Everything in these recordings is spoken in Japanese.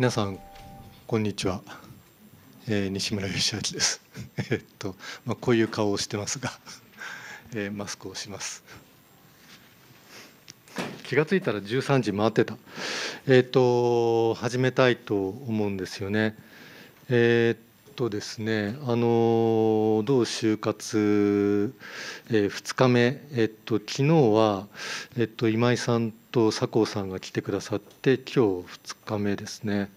皆さんこんにちは、えー、西村義明です えっと、まあ、こういう顔をしてますが えー、マスクをします気がついたら13時回ってたえっ、と始めたいと思うんですよねえっとですねあのどう就活、え2日目えっと昨日はえっと今井さんと佐藤さんが来てくださって今日2日目ですね。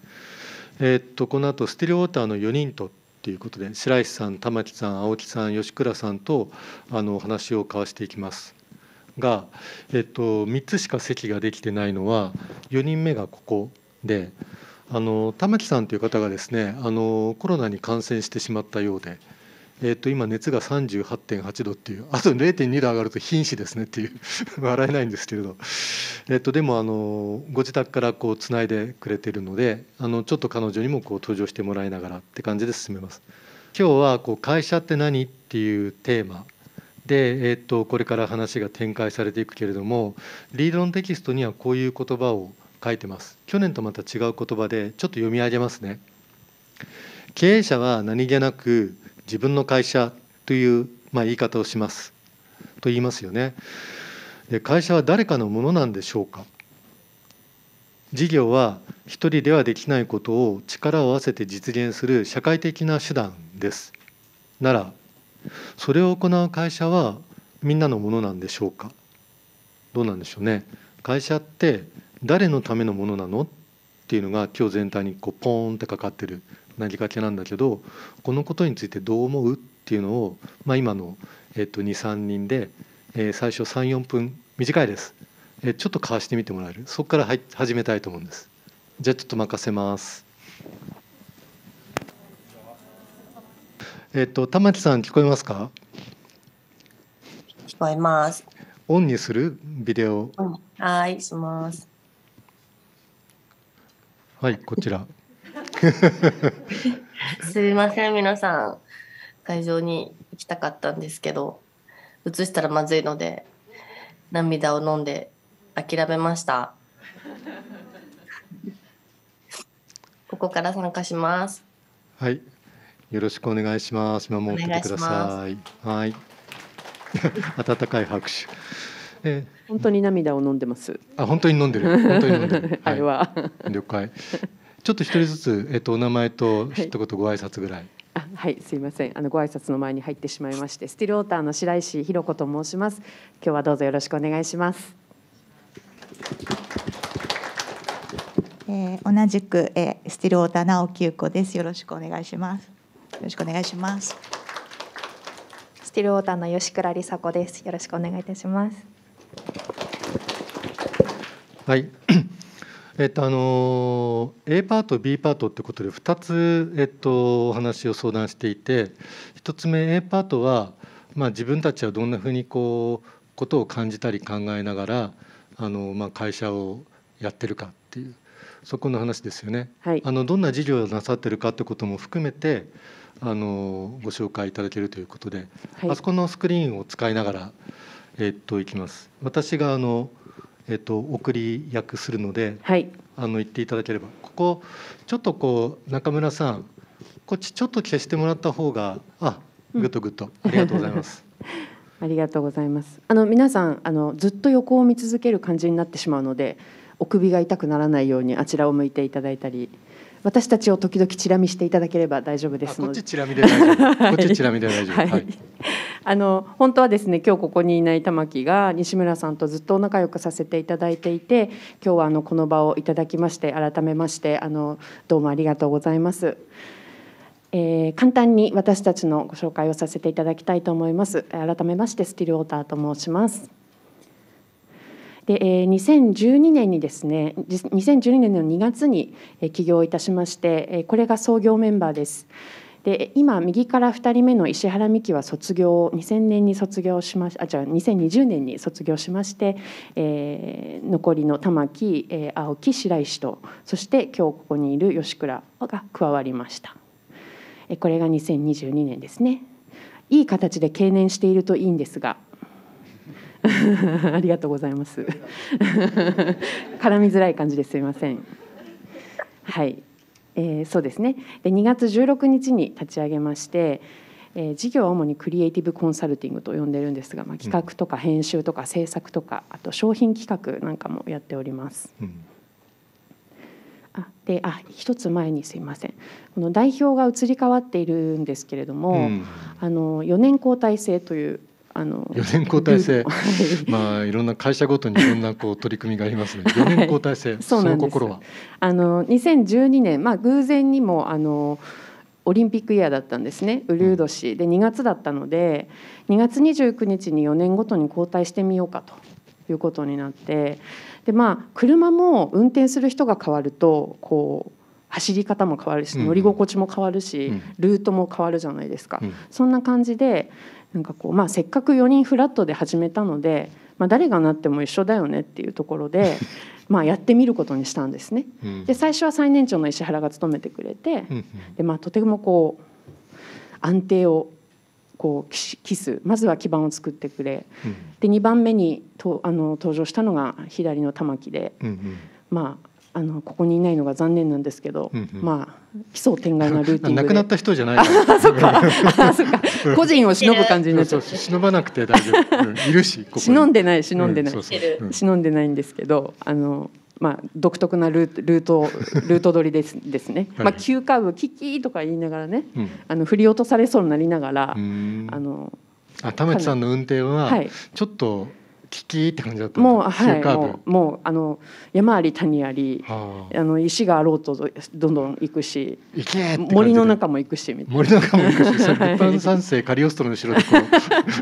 えー、っとこの後スティルウォーターの4人とっていうことで白石さん玉木さん青木さん吉倉さんとあのお話を交わしていきますが、えっと、3つしか席ができてないのは4人目がここであの玉木さんという方がですねあのコロナに感染してしまったようで。えー、と今熱が38.8度っていうあと0.2度上がると瀕死ですねっていう 笑えないんですけれど、えー、とでもあのご自宅からこうつないでくれてるのであのちょっと彼女にもこう登場してもらいながらって感じで進めます。今日はこう会社って何っていうテーマで、えー、とこれから話が展開されていくけれどもリードのテキストにはこういう言葉を書いてます去年とまた違う言葉でちょっと読み上げますね経営者は何気なく自分の会社という、まあ、言い方をしますと言いますよねで会社は誰かのものなんでしょうか事業は一人ではできないことを力を合わせて実現する社会的な手段ですならそれを行う会社はみんなのものなんでしょうかどうなんでしょうね会社って誰のためのものなのっていうのが今日全体にこうポーンってかかってるなりがちなんだけどこのことについてどう思うっていうのを、まあ、今の、えっと、23人で、えー、最初34分短いです、えー、ちょっとかわしてみてもらえるそこから始めたいと思うんですじゃあちょっと任せますえっと玉木さん聞こえますか聞こえますオンにするビデオ、うん、はいしますはいこちら すみません皆さん会場に行きたかったんですけど映したらまずいので涙を飲んで諦めましたここから参加しますはいよろしくお願いしますも守ってくださいはい 温かい拍手え本当に涙を飲んでますあ本当に飲んでる本当に飲んでる あれは、了解ちょっと一人ずつ、えっと、お名前と一言ご挨拶ぐらい。あはい、すみません。あのご挨拶の前に入ってしまいまして、スティルウォーターの白石弘子と申します。今日はどうぞよろしくお願いします。えー、同じく、えー、スティルウォーター直木子です。よろしくお願いします。よろしくお願いします。スティルウォーターの吉倉梨紗子です。よろしくお願いいたします。はい、えっとあの A パート B パートってことで2つ、えっと、お話を相談していて1つ目 A パートは、まあ、自分たちはどんなふうにこうことを感じたり考えながらあの、まあ、会社をやってるかっていうそこの話ですよね。はい、あのどんな事業をなさってるかってことも含めてあのご紹介いただけるということで、はい、あそこのスクリーンを使いながら、えっと、いきます。私があのえっと、送り役するので、はい、あの言っていただければここちょっとこう中村さんこっちちょっと消してもらった方があグッドグッと、ありがとうございます。ありがとうございます。あの皆さんあのずっと横を見続ける感じになってしまうので、お首が痛くならないようにあちらを向いていただいたり私たちを時々チラ見していただければ大丈夫ですので。こっちチラ見で大丈夫。こっちチラ見で大丈夫。はい。はい、あの本当はですね今日ここにいない玉木が西村さんとずっと仲良くさせていただいていて今日はあのこの場をいただきまして改めましてあのどうもありがとうございます。えー、簡単に私たちのご紹介をさせていただきたいと思います。改めましてスティルウォーターと申します。で、えー、2012年にですね2012年の2月に起業いたしましてこれが創業メンバーです。で今右から2人目の石原美希は卒業2000年に卒業しましあじゃあ2020年に卒業しまして、えー、残りの玉木、え青木白石とそして今日ここにいる吉倉が加わりました、えこれが2022年ですねいい形で経年しているといいんですが ありがとうございます。絡みづらい感じですいません。はい、えー、そうですね。で2月16日に立ち上げまして。え事業は主にクリエイティブコンサルティングと呼んでるんですが、まあ、企画とか編集とか制作とか、あと商品企画なんかもやっております。うんあであ一つ前にすいませんこの代表が移り変わっているんですけれども、うん、あの4年交代制というあの4年交代制まあいろんな会社ごとにいろんなこう取り組みがありますね4 年交代制、はい、その心はあの2012年、まあ、偶然にもあのオリンピックイヤーだったんですねウルー年で2月だったので2月29日に4年ごとに交代してみようかということになってでまあ車も運転する人が変わるとこう走り方も変わるし乗り心地も変わるし、ルートも変わるじゃないですか、うん、そんな感じでなんかこう、まあ、せっかく4人フラットで始めたので、まあ、誰がなっても一緒だよねっていうところで。まあ、やってみることにしたんですね。で最初は最年長の石原が務めてくれて、でまあ、とてもこう安定をこうキスまずは基盤を作ってくれ、で2番目にとあの登場したのが左の玉木で、まああのここにいないのが残念なんですけど、うんうん、まあ奇想天外なルーティン亡くなった人じゃない そっかそか個人を忍ぶ感じになっちゃう忍ばなくて大丈夫、いるし忍んでない忍んでない、忍んでないんですけどあのまあ、独特なルートルート取りですですね、はい、まあ、急カーブキキーとか言いながらね、うん、あの振り落とされそうになりながらあのあ田町さんの運転は、はい、ちょっと危機って感じだったもうはいもうもうあの山あり谷あり、はあ、あの石があろうとどんどん行くし森の中も行くしみたいな森の中も行くしそれルパン三世カリオストロの後ろでこ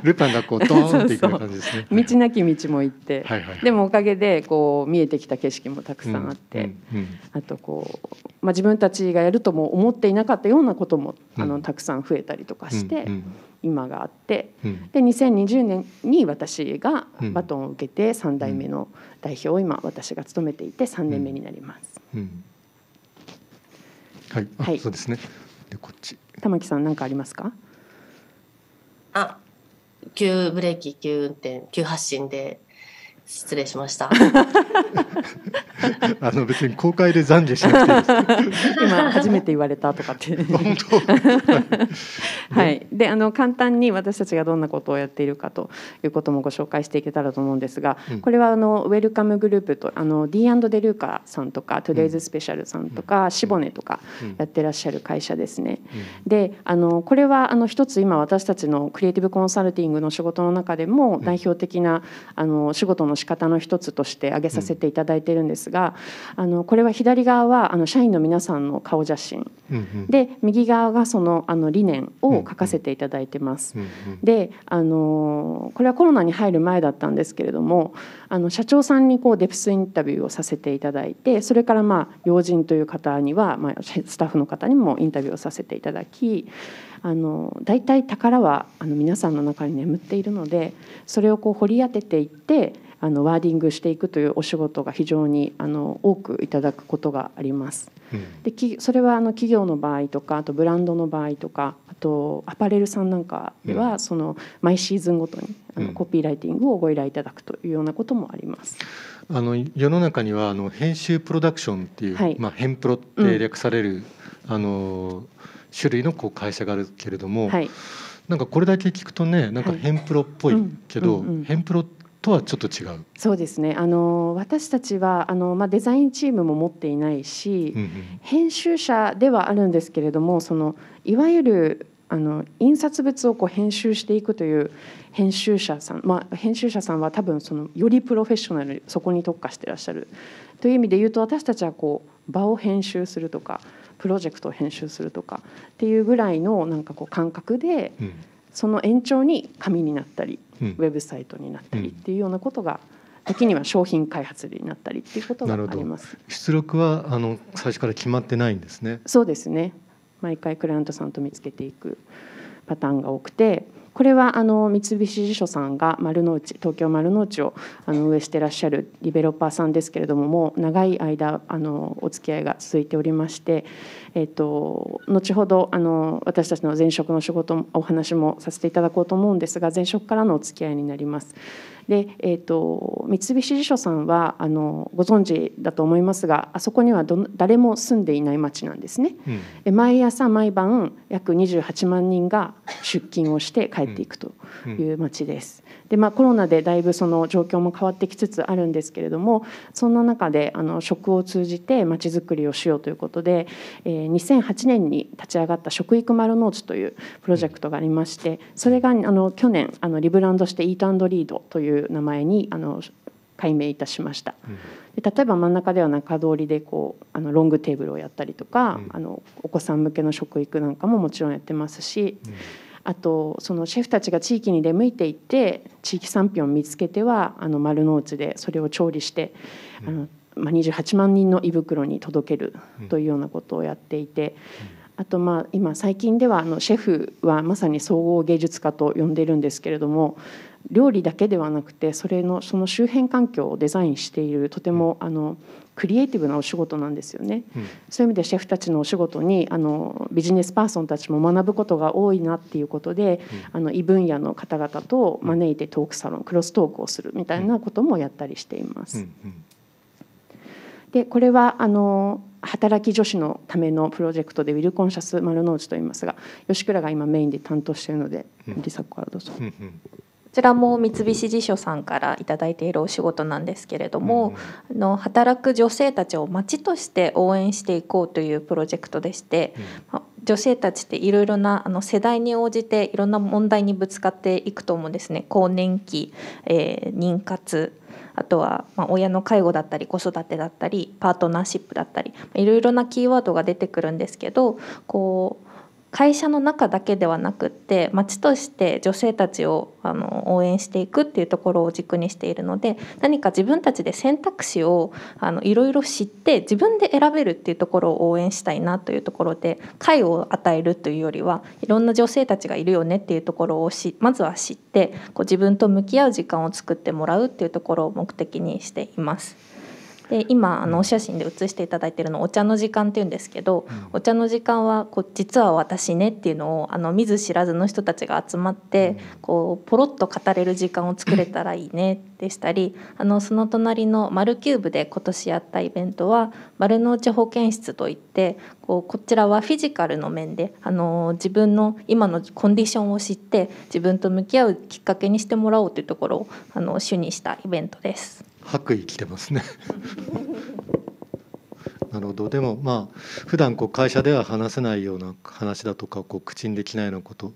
う ルパンがこうドーンって行く感じですね道なき道も行って、はいはいはい、でもおかげでこう見えてきた景色もたくさんあって、うんうんうん、あとこう、まあ、自分たちがやるとも思っていなかったようなこともあの、たくさん増えたりとかして。うんうん今があって、うん、で2020年に私がバトンを受けて3代目の代表を今私が務めていて3年目になります。うん、はい、はい、そうですね。でこっち。玉木さん何かありますか？あ、急ブレーキ、急運転、急発進で失礼しました。あの別に公開で懺悔しなくて今初めて言われたとかって。本当。はい。で、あの簡単に私たちがどんなことをやっているかということもご紹介していけたらと思うんですが、うん、これはあのウェルカムグループとあの D& デルーカさんとか、トゥデイズスペシャルさんとか、うん、シボネとかやってらっしゃる会社ですね。うん、で、あのこれはあの一つ今私たちのクリエイティブコンサルティングの仕事の中でも代表的なあの仕事の仕方の一つとして挙げさせていただいているんですが、あのこれは左側はあの社員の皆さんの顔写真、で右側がそのあの理念を書かせていただいてます。であのこれはコロナに入る前だったんですけれどもあの社長さんにこうデプスインタビューをさせていただいてそれからまあ要人という方には、まあ、スタッフの方にもインタビューをさせていただきあの大体宝はあの皆さんの中に眠っているのでそれをこう掘り当てていってあのワーディングしていくというお仕事が非常にあの多くいただくことがあります。でそれはあの企業の場合とかあとブランドの場合とかあとアパレルさんなんかでは、その毎シーズンごとにあのコピーライティングをご依頼いただくというようなこともあります。あの世の中にはあの編集プロダクションっていう、はい、まあ編プロって略される、うん、あの種類のこう会社があるけれども、はい、なんかこれだけ聞くとねなんか編プロっぽいけど、はいうんうんプロってとはちょっと違うそうですねあの私たちはあの、まあ、デザインチームも持っていないし、うんうん、編集者ではあるんですけれどもそのいわゆるあの印刷物をこう編集していくという編集者さん、まあ、編集者さんは多分そのよりプロフェッショナルそこに特化してらっしゃるという意味で言うと私たちはこう場を編集するとかプロジェクトを編集するとかっていうぐらいのなんかこう感覚で、うんその延長に紙になったり、うん、ウェブサイトになったりっていうようなことが、時には商品開発になったりっていうことがあります。出力はあの最初から決まってないんですね。そうですね。毎回クライアントさんと見つけていくパターンが多くて、これはあの三菱地所さんが丸の内東京丸の内をあの運営してらっしゃるディベロッパーさんですけれどももう長い間あのお付き合いが続いておりまして、えっと、後ほどあの私たちの前職の仕事お話もさせていただこうと思うんですが前職からのお付き合いになります。で、えーと、三菱地所さんはあのご存知だと思いますがあそこにはど誰も住んでいない町なんですね、うん、毎朝毎晩約28万人が出勤をして帰っていくという町です、で、まあ、コロナでだいぶその状況も変わってきつつあるんですけれどもそんな中であの食を通じてまちづくりをしようということで、えー、2008年に立ち上がった食育丸の内」というプロジェクトがありましてそれがあの去年あのリブランドしてイートリードという名前にあの解明いたしました。で例えば真ん中では中通りでこうあのロングテーブルをやったりとか、うん、あのお子さん向けの食育なんかももちろんやってますし、あとそのシェフたちが地域に出向いていって地域産品を見つけてはあの丸の内でそれを調理して、うん、あのまあ、28万人の胃袋に届けるというようなことをやっていて。あとまあ今最近ではあのシェフはまさに総合芸術家と呼んでるんですけれども料理だけではなくてそれのその周辺環境をデザインしているとてもあのクリエイティブなお仕事なんですよね、うん、そういう意味でシェフたちのお仕事にあのビジネスパーソンたちも学ぶことが多いなっていうことで、うん、あの異分野の方々と招いてトークサロンクロストークをするみたいなこともやったりしています。うんうんでこれはあの働き女子のためのプロジェクトでウィル・コンシャス丸の内といいますが吉倉が今メインで担当しているので、うん、リサからどうぞ。ちらも三菱地所さんから頂いているお仕事なんですけれども、うん、の働く女性たちを町として応援していこうというプロジェクトでして、うん、女性たちっていろいろなあの世代に応じていろんな問題にぶつかっていくと思うんですね更年期、えー、妊活あとはま親の介護だったり子育てだったりパートナーシップだったりいろいろなキーワードが出てくるんですけどこう会社の中だけではなくって町として女性たちをあの応援していくっていうところを軸にしているので何か自分たちで選択肢をあのいろいろ知って自分で選べるっていうところを応援したいなというところで会を与えるというよりはいろんな女性たちがいるよねっていうところをしまずは知ってこう自分と向き合う時間を作ってもらうっていうところを目的にしています。で今あのお写真で写していただいてるのお茶の時間っていうんですけど、うん、お茶の時間はこう実は私ねっていうのをあの見ず知らずの人たちが集まって、うん、こうポロッと語れる時間を作れたらいいねでしたりあのその隣の「丸キューブ」で今年やったイベントは「丸の内保健室」といってこうこちらはフィジカルの面であの自分の今のコンディションを知って自分と向き合うきっかけにしてもらおうというところをあの主にしたイベントです。白衣着てますね なるほどでもまあ普段こう会社では話せないような話だとかこう口にできないようなこと、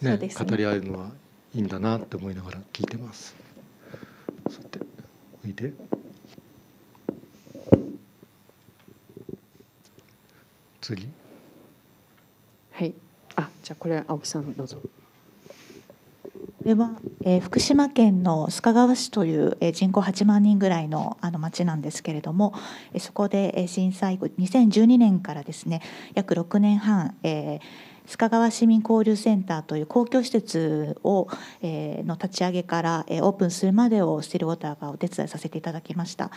ね、ね、語り合えるのはいいんだなって思いながら聞いてます。さておいで次はいあじゃあこれ青木さんどうぞ。れは、えー、福島県の須賀川市という、えー、人口8万人ぐらいのあの町なんですけれども、えー、そこで、えー、震災後2012年からですね約6年半、えー、須賀川市民交流センターという公共施設を、えー、の立ち上げから、えー、オープンするまでをスティルウォーターがお手伝いさせていただきました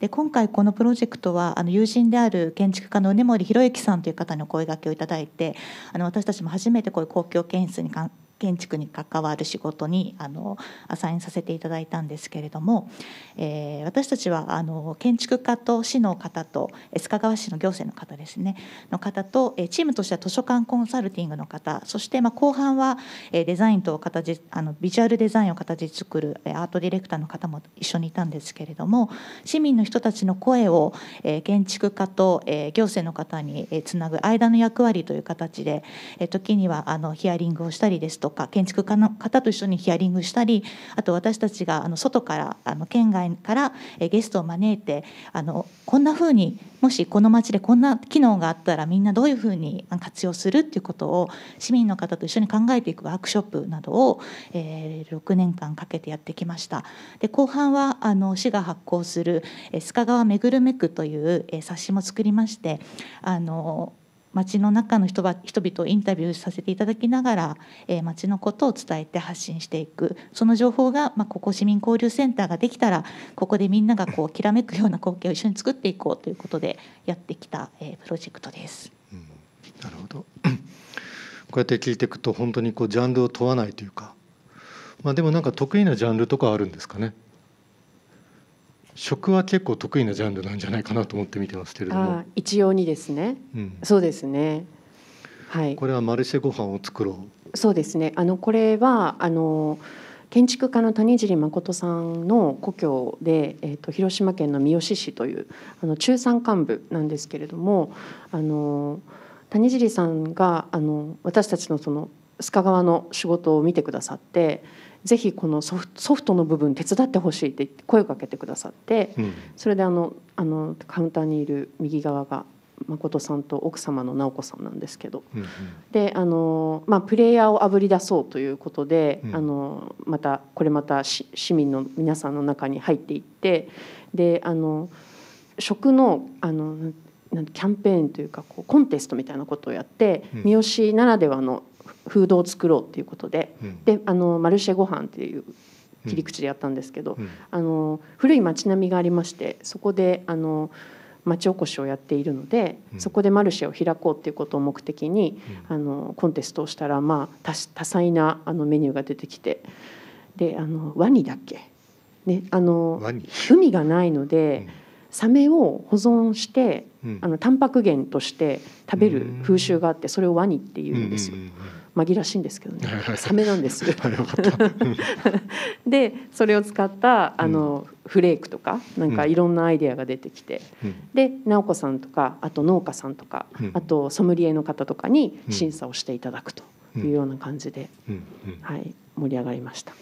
で今回このプロジェクトはあの友人である建築家の根森博之さんという方にお声がけをいただいてあの私たちも初めてこういう公共建設に関建築に関わる仕事にあのアサインさせていただいたんですけれども、えー、私たちはあの建築家と市の方と須賀川市の行政の方ですねの方とチームとしては図書館コンサルティングの方そしてまあ後半はデザインと形あのビジュアルデザインを形作るアートディレクターの方も一緒にいたんですけれども市民の人たちの声を建築家と行政の方につなぐ間の役割という形で時にはあのヒアリングをしたりですととか建築家の方と一緒にヒアリングしたりあと私たちがあの外からあの県外からゲストを招いてあのこんなふうにもしこの町でこんな機能があったらみんなどういうふうに活用するっていうことを市民の方と一緒に考えていくワークショップなどを、6年間かけてやってきましたで後半はあの市が発行する「須賀川めぐるめく」という冊子も作りましてあの街の中の人は人々をインタビューさせていただきながら、えー、街のことを伝えて発信していくその情報が、まあ、ここ市民交流センターができたらここでみんながこうきらめくような光景を一緒に作っていこうということでやってきた、えー、プロジェクトです。うん、なるほど こうやって聞いていくと本当にこうジャンルを問わないというか、まあ、でもなんか得意なジャンルとかあるんですかね。食は結構得意なジャンルなんじゃないかなと思って見てますけれども一様にですね、うん、そうですねはいこれはマルシェご飯を作ろうそうですねあのこれはあの建築家の谷尻誠さんの故郷で、えーと、広島県の三好市というあの中山幹部なんですけれどもあの谷尻さんがあの私たちのその須賀川の仕事を見てくださってぜひこのソフトの部分手伝ってほしいってって声をかけてくださって、うん、それであのあのカウンターにいる右側が誠さんと奥様の直子さんなんですけど、うんうん、であの、まあ、プレイヤーをあぶり出そうということで、うん、あのまたこれまた市民の皆さんの中に入っていってであの食のあのキャンペーンというかこうコンテストみたいなことをやって、うん、三好ならではのフードを作ろうっていうことでうん、であのマルシェご飯っていう切り口でやったんですけど、うん、あの古い町並みがありましてそこであの町おこしをやっているので、うん、そこでマルシェを開こうっていうことを目的に、あのコンテストをしたら、まあ、多彩なあのメニューが出てきてであのワニだっけ、ね、あの海がないので。サメを保存して、うん、あのタンパク源として食べる風習があって、それをワニっていうんですよ。うんうんうんうん紛らしいんですけどね、はいはい、サメなんです。でそれを使ったあの、うん、フレークとかなんかいろんなアイデアが出てきて、うん、で直子さんとかあと農家さんとか、うん、あとソムリエの方とかに審査をしていただくというような感じで、はい、盛り上がりました。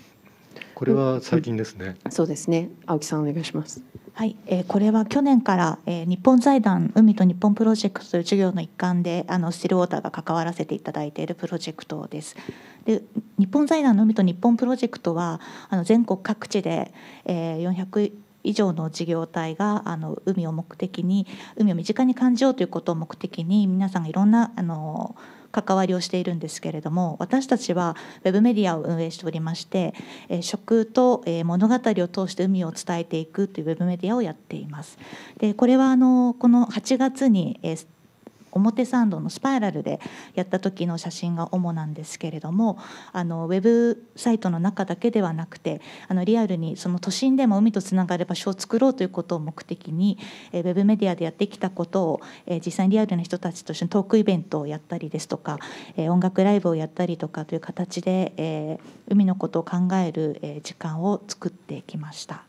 これは最近ですね、そうですね青木さんお願いしますはい、えー、これは去年から、えー、日本財団海と日本プロジェクトという授業の一環であのスティルウォーターが関わらせていただいているプロジェクトです。で日本財団の海と日本プロジェクトはあの全国各地で、えー、400以上の事業体があの海を目的に海を身近に感じようということを目的に皆さんがいろんなあの関わりをしているんですけれども私たちはウェブメディアを運営しておりまして、え食と、え物語を通して海を伝えていくというウェブメディアをやっています。でこれはあのこの8月に、え表参道のスパイラルでやった時の写真が主なんですけれどもあのウェブサイトの中だけではなくてあのリアルにその都心でも海とつながる場所を作ろうということを目的に、えウェブメディアでやってきたことを、え実際にリアルな人たちと一緒にトークイベントをやったりですとか、え音楽ライブをやったりとかという形で、えー、海のことを考える時間を作ってきました。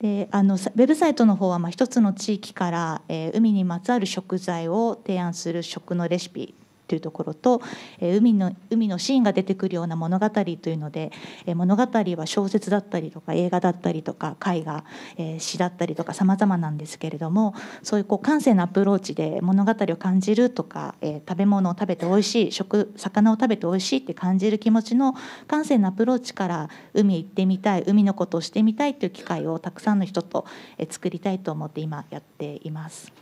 であのウェブサイトの方はまあ一つの地域から、えー、海にまつわる食材を提案する食のレシピというところと、え海の海のシーンが出てくるような物語というので、え物語は小説だったりとか映画だったりとか絵画、え詩だったりとかさまざまなんですけれどもそういうこう感性のアプローチで物語を感じるとか、え食べ物を食べておいしい食魚を食べておいしいって感じる気持ちの感性のアプローチから海へ行ってみたい海のことをしてみたいという機会をたくさんの人と作りたいと思って今やっています。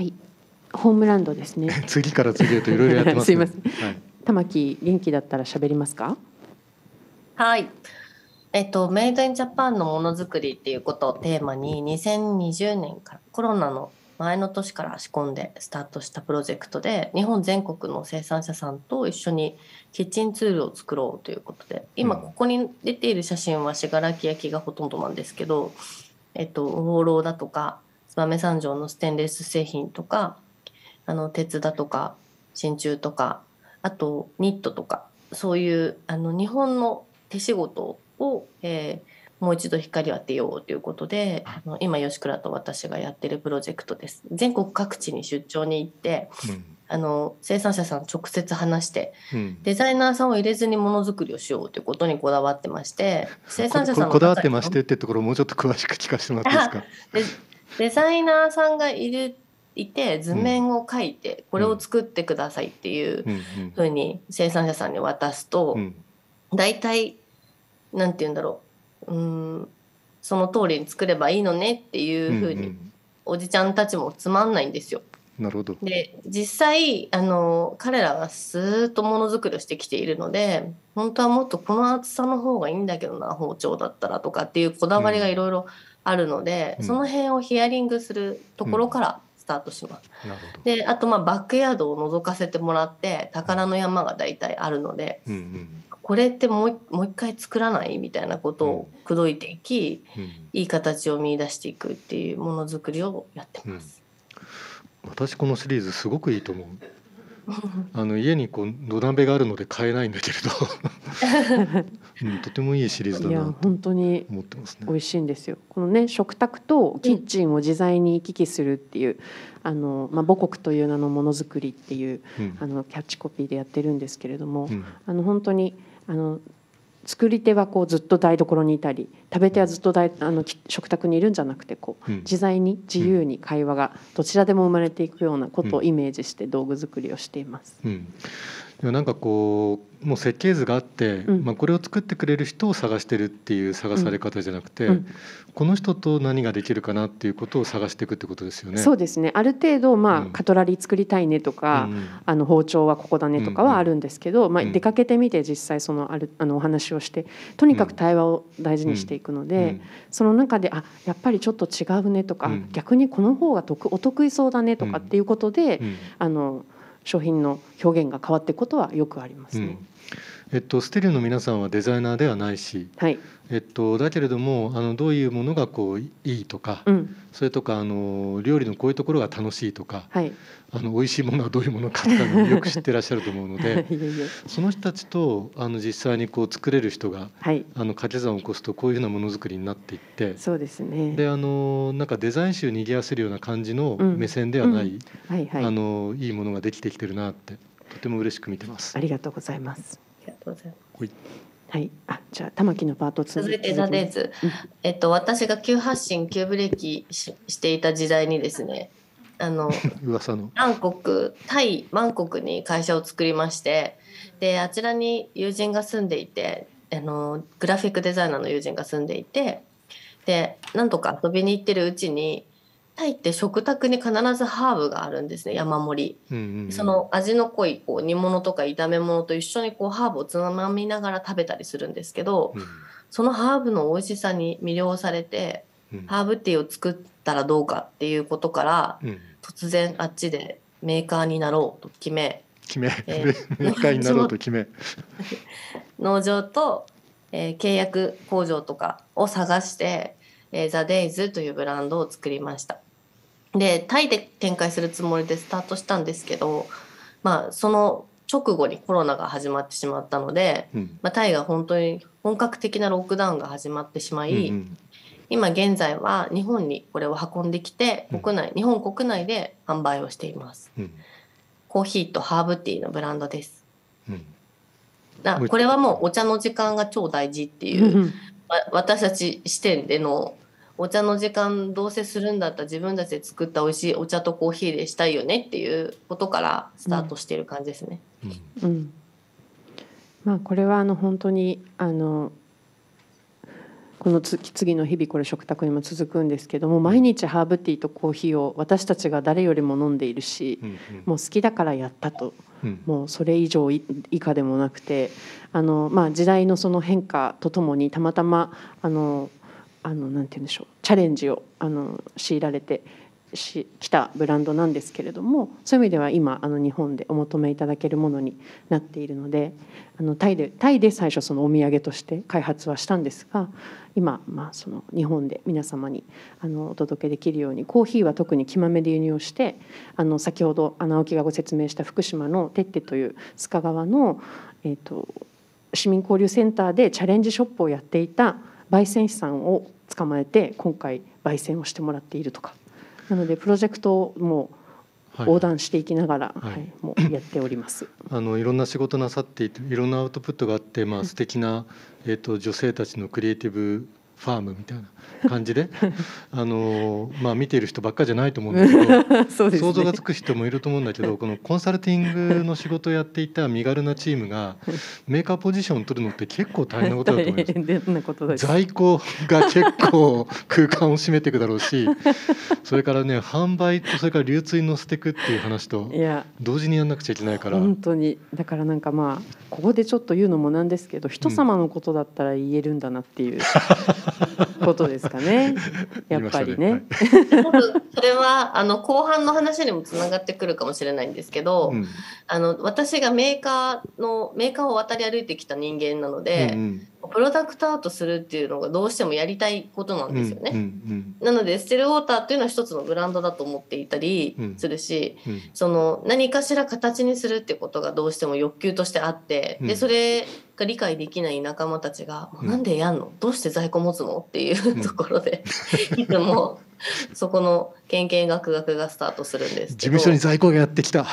はいホームランドですね 次から次へといろいろやってます、ね、すません、はい、玉木元気だったら喋りますかはいえっと、メイドインジャパンのものづくりっていうことをテーマに2020年からコロナの前の年から仕込んでスタートしたプロジェクトで日本全国の生産者さんと一緒にキッチンツールを作ろうということで今ここに出ている写真は信楽焼がほとんどなんですけど、えっと、オーローだとか燕三条のステンレス製品とかあの鉄だとか真鍮とかあとニットとかそういうあの日本の手仕事を、えー、もう一度光を当てようということであの今吉倉と私がやってるプロジェクトです。全国各地に出張に行って、うん、あの生産者さん直接話して、うん、デザイナーさんを入れずにものづくりをしようということにこだわってまして 生産者さんこだわってましてってところもうちょっと詳しく聞かせてもらっていいですか。デザイナーさんがいるいて図面を描いてこれを作ってくださいっていうふうに生産者さんに渡すと大体何て言うんだろううんその通りに作ればいいのねっていうふうにおじちゃんたちもつまんないんですよ。なるほどで実際あの彼らはスーッとものづくりをしてきているので本当はもっとこの厚さの方がいいんだけどな包丁だったらとかっていうこだわりがいろいろ。うんあるので、うん、その辺をヒアリングするところからスタートします。うん、であとまあバックヤードを覗かせてもらって宝の山が大体あるので、うんうん、これってもうもう一回作らないみたいなことを口説いていき、うん、いい形を見出していくっていうものづくりをやってます。私このシリーズすごくいいと思うあの家にこう土鍋があるので買えないんだけれど、うん、とてもいいシリーズだなと思ってますね。美味しいんですよ。このね食卓とキッチンを自在に行き来するっていう、あのまあ、母国という名のものづくりっていう、うん、あのキャッチコピーでやってるんですけれども、うん、あの本当にあの作り手はこうずっと台所にいたり食べ手はずっと台あの食卓にいるんじゃなくてこう、自在に自由に会話がどちらでも生まれていくようなことをイメージして道具作りをしています。うんでもなんかこうもう設計図があって、うん、まあ、これを作ってくれる人を探してるっていう探され方じゃなくて、うん、この人と何ができるかなっていうことを探していくってことですよね。そうですねある程度、まあ、うん、カトラリー作りたいねとか、あの包丁はここだねとかはあるんですけど、まあ、出かけてみて実際そのあるあのお話をしてとにかく対話を大事にしていくので、その中であやっぱりちょっと違うねとか、逆にこの方がお得意そうだねとかっていうことで、あの。商品の表現が変わっていくことはよくありますね。うんえっと、ステレオの皆さんはデザイナーではないし、はいえっと、だけれどもあのどういうものがこういいとか、うん、それとかあの料理のこういうところが楽しいとか、はい、あの美味しいものはどういうものかのをよく知ってらっしゃると思うので その人たちとあの実際にこう作れる人が、はい、あの掛け算を起こすとこういうふうなものづくりになっていってそうですねであのなんかデザイン集にぎわせるような感じの目線ではないいいものができてきてるなってとても嬉しく見てます。ありがとうございますりがとうございます。はい、あじゃあ玉木のパート続いてザデーズ、えっと私が急発進急ブレーキししていた時代にですねあの 噂の韓国タイバンコクに会社を作りましてであちらに友人が住んでいてあのグラフィックデザイナーの友人が住んでいてでなんとか遊びに行ってるうちにタイって食卓に必ずハーブがあるんですね山盛り、うんうんうん、その味の濃いこう煮物とか炒め物と一緒にこうハーブをつまみながら食べたりするんですけど、うん、そのハーブの美味しさに魅了されて、うん、ハーブティーを作ったらどうかっていうことから、うん、突然あっちでメーカーになろうと決め決め、えー、メーカーになろうと決め 農場と、えー、契約工場とかを探して、えザ・デイズというブランドを作りました。でタイで展開するつもりでスタートしたんですけど、まあ、その直後にコロナが始まってしまったので、うん、まあ、タイが本当に本格的なロックダウンが始まってしまい、うんうん、今現在は日本にこれを運んできて国内、うん、日本国内で販売をしています、うん、コーヒーとハーブティーのブランドです、これはもうお茶の時間が超大事っていう、うんうん、私たち視点でのお茶の時間どうせするんだったら自分たちで作った美味しいお茶とコーヒーでしたいよねっていうことからスタートしてる感じですね。うん、うん、まあ、これはあの本当にあのこの次の日々これ食卓にも続くんですけども毎日ハーブティーとコーヒーを私たちが誰よりも飲んでいるし、もう好きだからやったと、もうそれ以上以下でもなくてあの、まあ、時代のその変化とともにたまたまあのあのなんて言うんでしょうチャレンジをあの強いられてし来たブランドなんですけれどもそういう意味では今あの日本でお求めいただけるものになっているのであのタイでタイで最初そのお土産として開発はしたんですが今、まあ、その日本で皆様にあのお届けできるようにコーヒーは特に木豆で輸入をしてあの先ほど青木がご説明した福島のテッテという須賀川の、えーと市民交流センターでチャレンジショップをやっていた焙煎士さんを捕まえて今回焙煎をしてもらっているとかなのでプロジェクトも横断していきながら、い、もうやっております。あのいろんな仕事なさっていていろんなアウトプットがあってまあ素敵な、えっ、ー、と女性たちのクリエイティブファームみたいな感じで あの、まあ、見ている人ばっかじゃないと思うんだけど、ね、想像がつく人もいると思うんだけどこのコンサルティングの仕事をやっていた身軽なチームが メーカーポジションを取るのって結構大変なことだと思います。在庫が結構空間を占めていくだろうしそれからね販売とそれから流通に乗せていくっていう話と同時にやんなくちゃいけないから。本当にだからなんかまあここでちょっと言うのもなんですけど人様のことだったら言えるんだなっていう。うんことですか ね。やっぱりね。ねはい、それはあの後半の話にもつながってくるかもしれないんですけど、うん、あの私がメーカーのメーカーを渡り歩いてきた人間なので、うんうん、プロダクトアウトするっていうのがどうしてもやりたいことなんですよね。うんうんうん、なのでステルウォーターっていうのは一つのブランドだと思っていたりするし、うんうん、その何かしら形にするってことがどうしても欲求としてあって、でそれが理解できない仲間たちが、うん、なんでやんのどうして在庫持つのっていうところで、いつもそこの研研学学がスタートするんです事務所に在庫がやってきた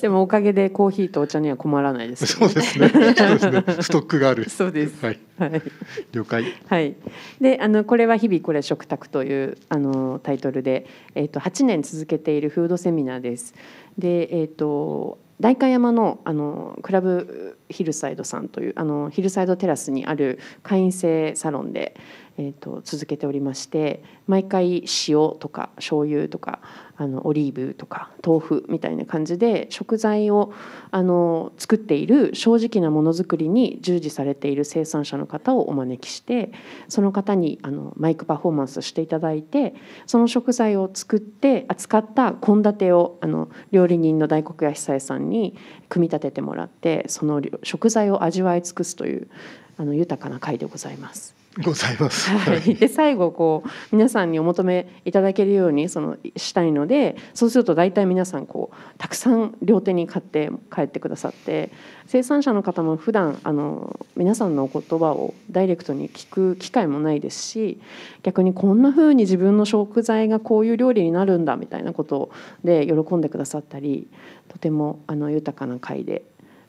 でもおかげでコーヒーとお茶には困らないです、ね、そうですね、ね、ストックがある そうですはい、はい、了解はいであのこれは日々これ食卓というあのタイトルでえっ、ー、と8年続けているフードセミナーですでえっ、ー、と代官山のあのクラブヒルサイドさんというあのヒルサイドテラスにある会員制サロンでえーと、続けておりまして毎回塩とか醤油とかあのオリーブとか豆腐みたいな感じで食材をあの作っている正直なものづくりに従事されている生産者の方をお招きしてその方にあのマイクパフォーマンスしていただいてその食材を作って扱った献立をあの料理人の大黒屋久恵さんに組み立ててもらってその食材を味わい尽くすというあの豊かな会でございます。ございます、はい、で最後こう皆さんにお求めいただけるようにそのしたいのでそうすると大体皆さんこうたくさん両手に買って帰ってくださって生産者の方も普段あの皆さんのお言葉をダイレクトに聞く機会もないですし逆にこんな風に自分の食材がこういう料理になるんだみたいなことで喜んでくださったりとてもあの豊かな会で、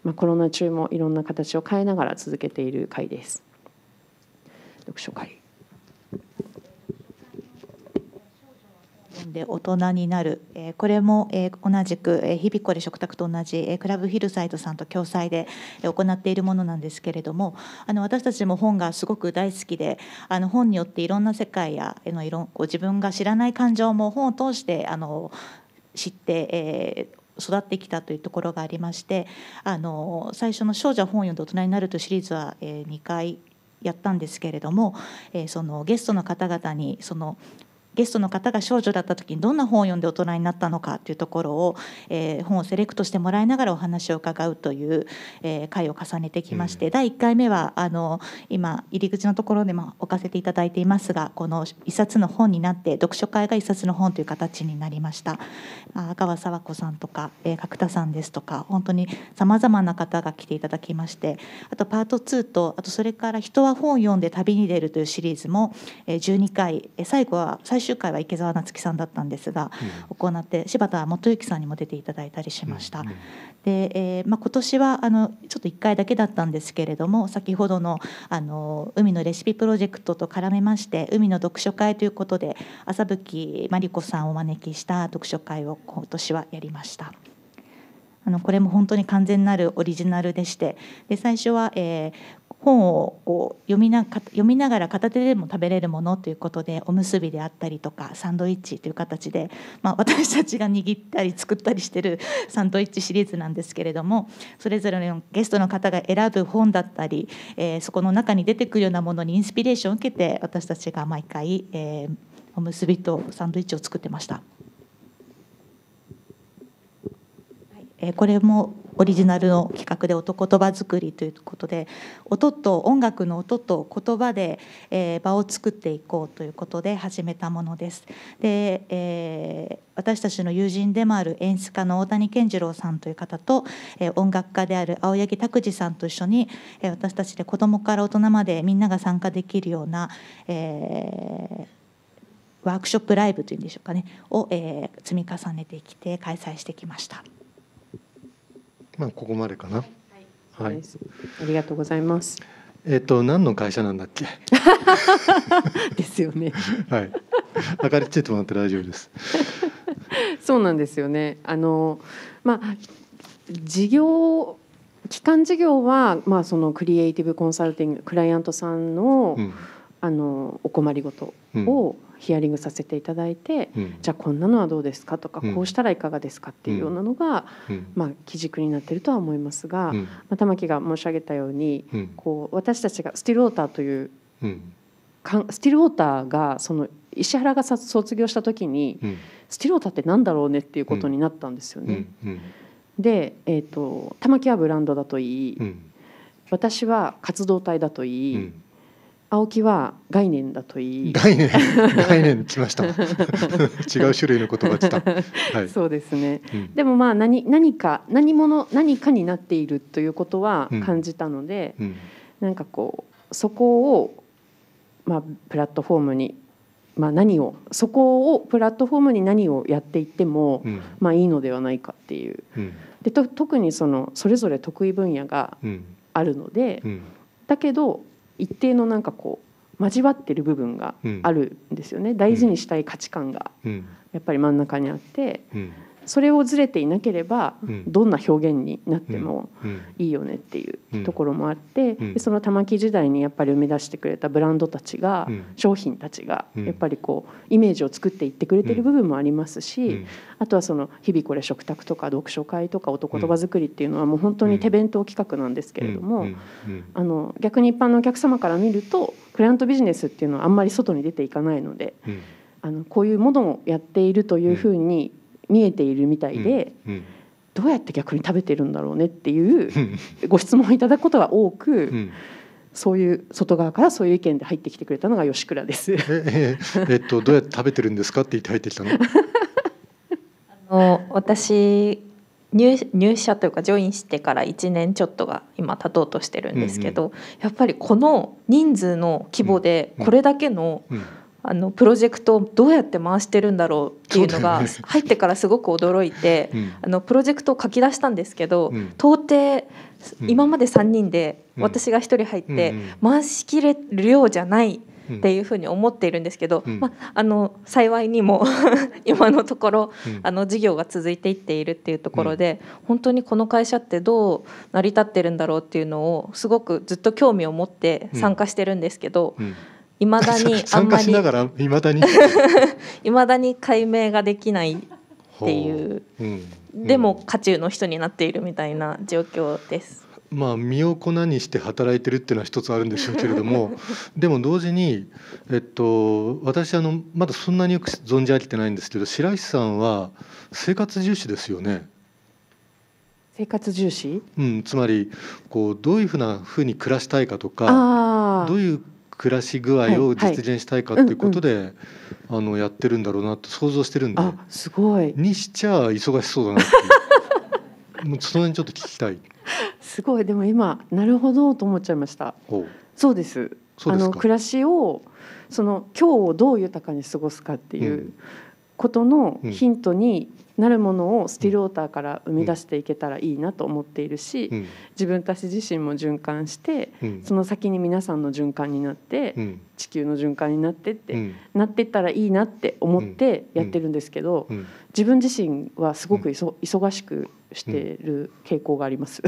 まあ、コロナ中もいろんな形を変えながら続けている会です。読書会で大人になる、えこれも、え同じく、え日々これ食卓と同じ、えクラブヒルサイドさんと共催で、え行っているものなんですけれどもあの私たちも本がすごく大好きであの本によっていろんな世界やのいろんこう自分が知らない感情も本を通してあの知って、えー、育ってきたというところがありましてあの最初の「少女本を読んで大人になる」というシリーズは、え2回やったんですけれども、えー、そのゲストの方々にそのゲストの方が少女だった時にどんな本を読んで大人になったのかというところを、えー、本をセレクトしてもらいながらお話を伺うという、えー、回を重ねてきまして、うん、第1回目はあの今入り口のところでも置かせていただいていますがこの一冊の本になって読書会が一冊の本という形になりました。赤羽沢子さんとか、えー、角田さんですとか本当にさまざまな方が来ていただきましてあとパート2とあとそれから「人は本を読んで旅に出る」というシリーズも12回最後は最終集会は池澤夏樹さんだったんですが、行って柴田元幸さんにも出ていただいたりしました。で、えーまあ、今年はあのちょっと1回だけだったんですけれども先ほどのあの海のレシピプロジェクトと絡めまして海の読書会ということで麻吹真理子さんをお招きした読書会を今年はやりました。あのこれも本当に完全なるオリジナルでしてで最初は、えー、本をこう読みな読みながら片手でも食べれるものということでおむすびであったりとかサンドイッチという形で、まあ、私たちが握ったり作ったりしてるサンドイッチシリーズなんですけれどもそれぞれのゲストの方が選ぶ本だったり、えー、そこの中に出てくるようなものにインスピレーションを受けて私たちが毎回、えー、おむすびとサンドイッチを作ってました。えこれもオリジナルの企画で音言葉作りということで音と音楽の音と言葉で、え場を作っていこうということで始めたものです。で、えー、私たちの友人でもある演出家の大谷健次郎さんという方と、え音楽家である青柳拓司さんと一緒に、え私たちで子どもから大人までみんなが参加できるような、えー、ワークショップライブというんでしょうかねを、え積み重ねてきて開催してきました。まあ、ここまでかな。はい。ありがとうございます。えっと、何の会社なんだっけ。ですよね。はい。明かりついてもらって大丈夫です。そうなんですよね。あの、まあ、事業。基幹事業は、まあ、そのクリエイティブコンサルティング、クライアントさんの。うん、あの、お困りごとを。うんヒアリングさせていただいて、うん、じゃあこんなのはどうですかとか、うん、こうしたらいかがですかっていうようなのが、うん、まあ、基軸になってるとは思いますが、まあ、玉木が申し上げたように、こう私たちがスティルウォーターという、かんスティルウォーターがその石原が卒業した時に、スティルウォーターって何だろうねっていうことになったんですよね。で、えーと、と玉木はブランドだといい、私は活動体だといい。青木は概念だといい概念概念きました 違う種類の言葉来た、はい、そうですね、うん、でもまあ何何か何者何かになっているということは感じたので、うんうん、なんかこうそこを、まあ、プラットフォームに、まあ、何をそこをプラットフォームに何をやっていっても、うん、まあ、いいのではないかっていう、でと特にそのそれぞれ得意分野があるので、だけど一定のなんかこう交わってる部分があるんですよね、うん、大事にしたい価値観がやっぱり真ん中にあって、うんそれをずれていなければ、どんな表現になってもいいよねっていうところもあって、でその玉木時代にやっぱり生み出してくれたブランドたちが、商品たちがやっぱりこうイメージを作っていってくれてる部分もありますし、あとはその日々これ食卓とか読書会とかおと言葉作りっていうのはもう本当に手弁当企画なんですけれども、あの逆に一般のお客様から見るとクライアントビジネスっていうのはあんまり外に出ていかないので。あのこういうものをやっているというふうに見えているみたいで、どうやって逆に食べてるんだろうねっていうご質問をいただくことが多く。そういう外側からそういう意見で入ってきてくれたのが吉倉です。えっとどうやって食べてるんですかって言って入ってきたの。あの私入入社というかジョインしてから一年ちょっとが今経とうとしてるんですけど、うんうん、やっぱりこの人数の規模でこれだけの、うん、うんあのプロジェクトをどうやって回してるんだろうっていうのが入ってからすごく驚いて、うん、あのプロジェクトを書き出したんですけど、うん、到底今まで3人で私が1人入って回しきれるようじゃない。っていうふうに思っているんですけど、うん、まあ、の幸いにも 今のところ、うん、あの事業が続いていっているっていうところで、うん、本当にこの会社ってどう成り立ってるんだろうっていうのをすごくずっと興味を持って参加してるんですけど。うんいまだにあんまりいまだにいま だに解明ができないっていう、ううんでも渦中の人になっているみたいな状況です。まあ身を粉にして働いてるっていうのは一つあるんでしょうけれども でも同時に、えっと、私あのまだそんなによく存じ上げてないんですけど白石さんは生活重視ですよね。生活重視、うん、つまりこうどういうふうなふうに暮らしたいかとかどういう暮らし具合を実現したいかっていうことで、あのやってるんだろうなと想像してるんですごいにしちゃ忙しそうだなって もうその辺ちょっと聞きたいすごいでも今なるほどと思っちゃいましたそうですそうあの暮らしをその今日をどう豊かに過ごすかっていう、ことのヒントになるものをスティルウォーターから生み出していけたらいいなと思っているし、自分たち自身も循環して、その先に皆さんの循環になって、地球の循環になってって、なってったらいいなって思ってやってるんですけど、自分自身はすごく忙しくしてる傾向があります。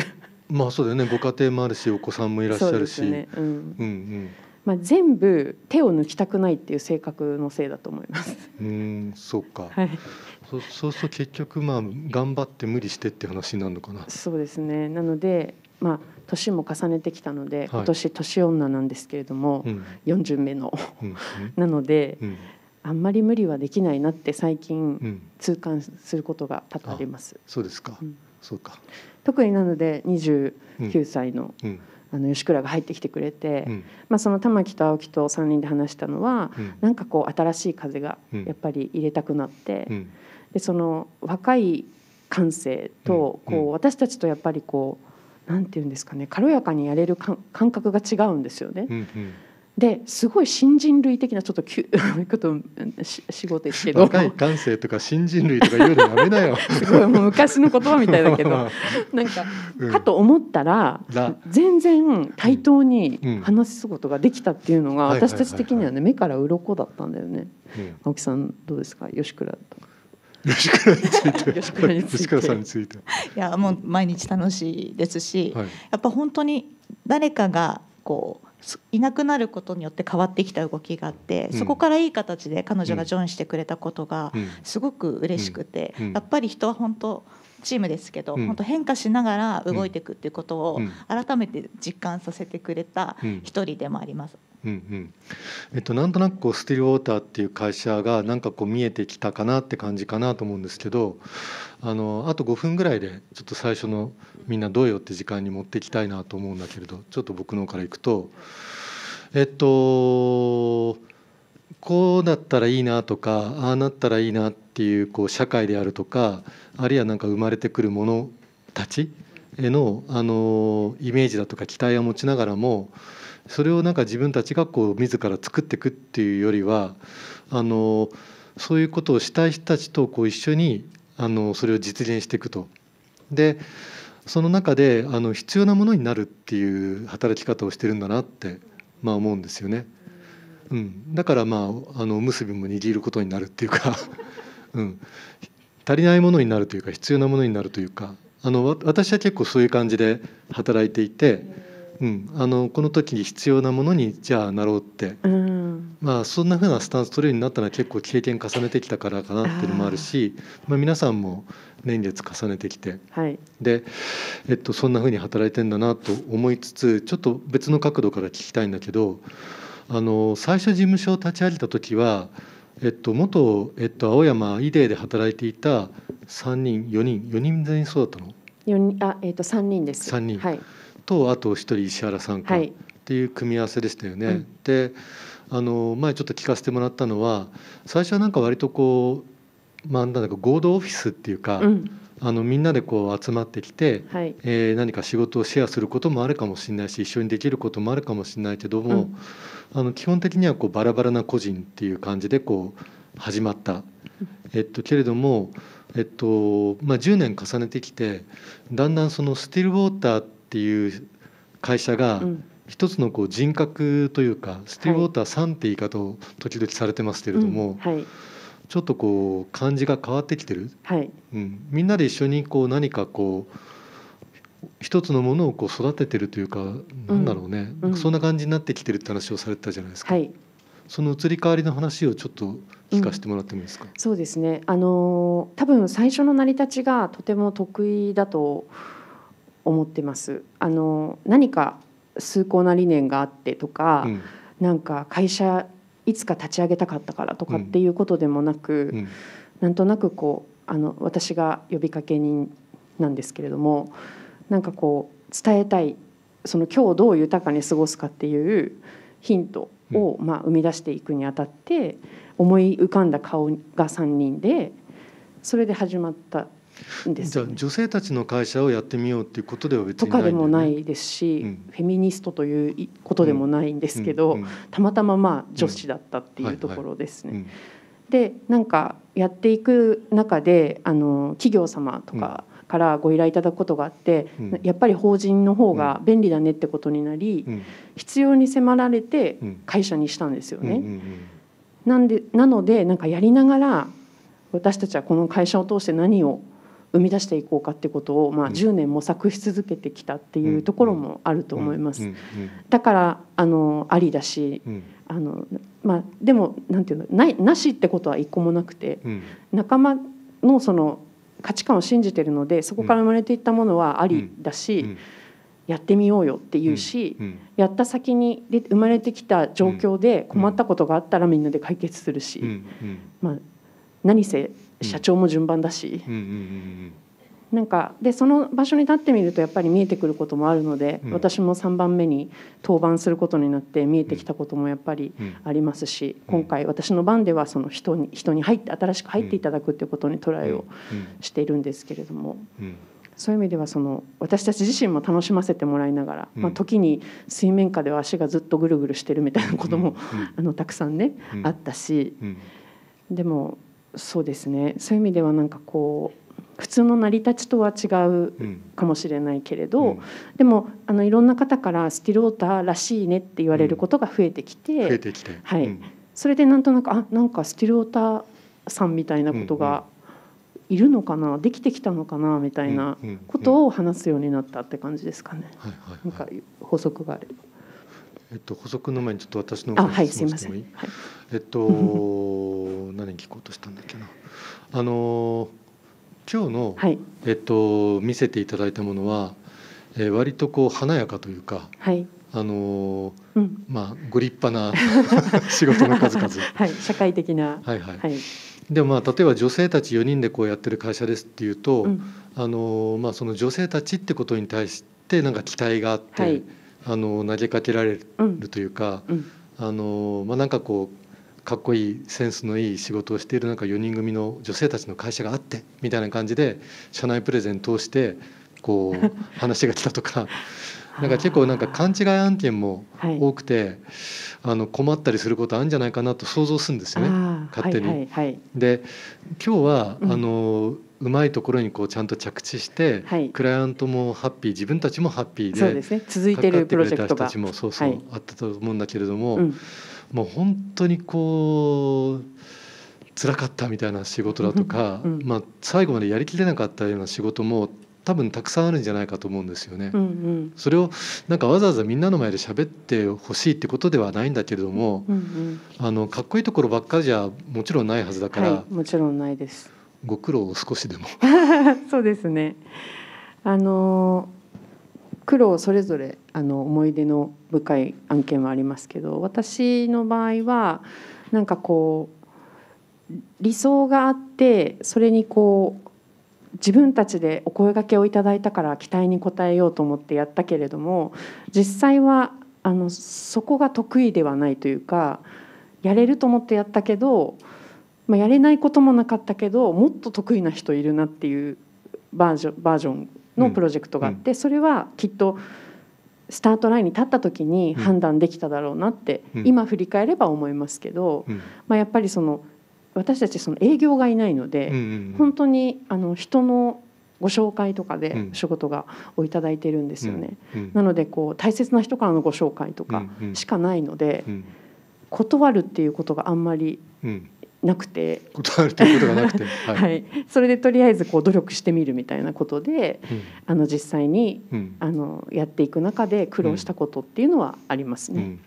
まあそうだよねご家庭もあるしお子さんもいらっしゃるし。うね、うん、うんうんまあ、全部手を抜きたくないっていう性格のせいだと思います。うんそうか、はい、そそうすると結局まあ頑張って無理してって話になるのかな。そうですねなので、まあ、年も重ねてきたので、はい、今年年女なんですけれども、うん、40目の なので、うんあんまり無理はできないなって最近痛感することが多々あります。そうですか、そうか特になので十九歳の、うんあの吉倉が入ってきてくれて、うん、まあ、その玉木と青木と3人で話したのは、うん、なんかこう新しい風がやっぱり入れたくなって、うん、でその若い感性とこう私たちとやっぱりこう何て言うんですかね軽やかにやれる感覚が違うんですよね。うんうんですごい新人類的なちょっときゅ ことし仕事ですけど若い感性とか新人類とか言うのやめなよすごいもう昔の言葉みたいだけど なんか、うん、かと思ったら全然対等に話すことができたっていうのが、うん、私たち的にはね目から鱗だったんだよね、うん、青木さんどうですか吉倉吉倉について吉倉さんについていやもう毎日楽しいですし、はい、やっぱ本当に誰かがこういなくなることによって変わってきた動きがあって、そこからいい形で彼女がジョインしてくれたことがすごく嬉しくて、やっぱり人は本当チームですけど、うん、本当変化しながら動いていくっていうことを改めて実感させてくれた一人でもあります。うんうんえっと、なんとなくこうスティルウォーターっていう会社がなんかこう見えてきたかなって感じかなと思うんですけどあのあと5分ぐらいでちょっと最初のみんなどうよって時間に持っていきたいなと思うんだけれどちょっと僕の方からいくとえっとこうだったらいいなとかああなったらいいなっていうこう社会であるとかあるいは何か生まれてくるものたちへのあのイメージだとか期待を持ちながらもそれをなんか自分たちがこう自ら作っていくっていうよりはあのそういうことをしたい人たちとこう一緒にあのそれを実現していくと。でその中であの必要なものになるっていう働き方をしてるんだなって、まあ、思うんですよね。うん、だからまああの結びも握ることになるっていうか うん、足りないものになるというか必要なものになるというかあの私は結構そういう感じで働いていて、うん、あのこの時に必要なものにじゃあなろうって、うん、まあ、そんなふうなスタンス取れるようになったのは結構経験重ねてきたからかなっていうのもあるしまあ、皆さんも年月重ねてきて、はい、で、えっと、そんなふうに働いてんだなと思いつつちょっと別の角度から聞きたいんだけど。あの最初事務所を立ち上げた時は、えっと、元、えっと、青山イデーで働いていた3人4人4人全員そうだったの4あ、えっと、3人です3人、はい、とあと1人石原さんかっていう組み合わせでしたよね。であの前ちょっと聞かせてもらったのは最初はなんか割とこう、まあ、なんだか合同オフィスっていうか。うんあのみんなでこう集まってきて、はい、えー、何か仕事をシェアすることもあるかもしれないし一緒にできることもあるかもしれないけども、うん、あの基本的にはこうバラバラな個人っていう感じでこう始まった、えっと、けれども、えっとまあ、10年重ねてきてだんだんそのスティルウォーターっていう会社が、一つのこう人格というかスティルウォーターさんって言い方を時々されてますけれども、はい、ちょっとこう感じが変わってきてる、はいうん、みんなで一緒にこう何かこう一つのものをこう育ててるというか、なんだろうね、うん、んそんな感じになってきてるって話をされてたじゃないですか。はい、その移り変わりの話をちょっと聞かせてもらってもいいですか。うん、そうですね。あの多分最初の成り立ちがとても得意だと思ってます。あの何か崇高な理念があってとか、うん、なんか会社いつか立ち上げたかったからとかっていうことでもなく、うん、なんとなくこうあの私が呼びかけ人なんですけれどもなんかこう伝えたいその今日どう豊かに過ごすかっていうヒントをまあ生み出していくにあたって思い浮かんだ顔が3人でそれで始まったんです、ね、じゃあ女性たちの会社をやってみようっていうことでは別に、ね、とかでもないですし、うん、フェミニストということでもないんですけど、うんうん、たまたままあ女子だったっていうところですね。でなんかやっていく中であの企業様とかからご依頼いただくことがあって、うん、やっぱり法人の方が便利だねってことになり、うん、必要に迫られて会社にしたんですよね。なんでなのでなんかやりながら私たちはこの会社を通して何を生み出していこうかってことを、まあ、10年模索し続けてきたっていうところもあると思います。だからあのありだし、あのまあ、でもなんていうのないなしってことは一個もなくて、仲間のその価値観を信じてるのでそこから生まれていったものはありだし、うんやってみようよっていうし、やった先にで生まれてきた状況で困ったことがあったらみんなで解決するし、まあ、何せ社長も順番だし、なんかでその場所に立ってみるとやっぱり見えてくることもあるので、うん、私も3番目に登板することになって見えてきたこともやっぱりありますし、うん、今回私の番ではその人に人に入って新しく入っていただくっていうことにトライをしているんですけれども。そういう意味ではその私たち自身も楽しませてもらいながら、うん、まあ、時に水面下では足がずっとぐるぐるしてるみたいなことも、うんうん、あのたくさんね、あったし、でもそうですねそういう意味ではなんかこう普通の成り立ちとは違うかもしれないけれど、うん、でもあのいろんな方からスティルオーターらしいねって言われることが増えてきてうん、増えてきてはい、うん、それでなんとなくあなんかスティルオーターさんみたいなことがいるのかな、できてきたのかなみたいなことを話すようになったって感じですかね。なんか補足があればえっと、補足の前にちょっと私の方はいすみません、はい、えっと 何聞こうとしたんだっけなあのー今日の、はい、えっと、見せていただいたものは、えー、割とこう華やかというか、はい、あのーうん、まあご立派な 仕事の数々、はい、社会的な、はいはい、はい、でもまあ例えば女性たち4人でこうやってる会社ですっていうと、うん、あのー、まあ、その女性たちってことに対してなんか期待があって、はい、あのー、投げかけられるというか、うん、あのまあ、なんかこうかっこいいセンスのいい仕事をしているなんか4人組の女性たちの会社があってみたいな感じで社内プレゼン通してこう 話が来たとかなんか結構なんか勘違い案件も多くて、はい、あの困ったりすることあるんじゃないかなと想像するんですよね勝手に。はいはいはい、で今日は、うあのうまいところにこうちゃんと着地して、はい、クライアントもハッピー自分たちもハッピーでそうです、ね、続いてるプロジェクトが人たちもそうそう、はい、あったと思うんだけれども。うもう本当にこう辛かったみたいな仕事だとか、うん、まあ、最後までやりきれなかったような仕事も多分たくさんあるんじゃないかと思うんですよね。うんうん、それをなんかわざわざみんなの前で喋ってほしいってことではないんだけれども、うんうん、あのかっこいいところばっかりじゃもちろんないはずだから、はい、もちろんないです。ご苦労を少しでも そうですね。あの苦労それぞれあの思い出の深い案件はありますけど私の場合はなんかこう理想があってそれにこう自分たちでお声がけをいただいたから期待に応えようと思ってやったけれども実際はあのそこが得意ではないというかやれると思ってやったけど、まあ、やれないこともなかったけどもっと得意な人いるなっていうバージョンバージョンのプロジェクトがあって、それはきっとスタートラインに立った時に判断できただろうなって、今振り返れば思いますけど、まあ、やっぱりその私たちその営業がいないので、本当にあの人のご紹介とかで仕事がをいただいてるんですよね。なのでこう大切な人からのご紹介とかしかないので、断るっていうことがあんまりなくて断るということがなくて、はいはい、それでとりあえずこう努力してみるみたいなことで、うん、あの実際に、うん、あのやっていく中で苦労したことっていうのはありますね。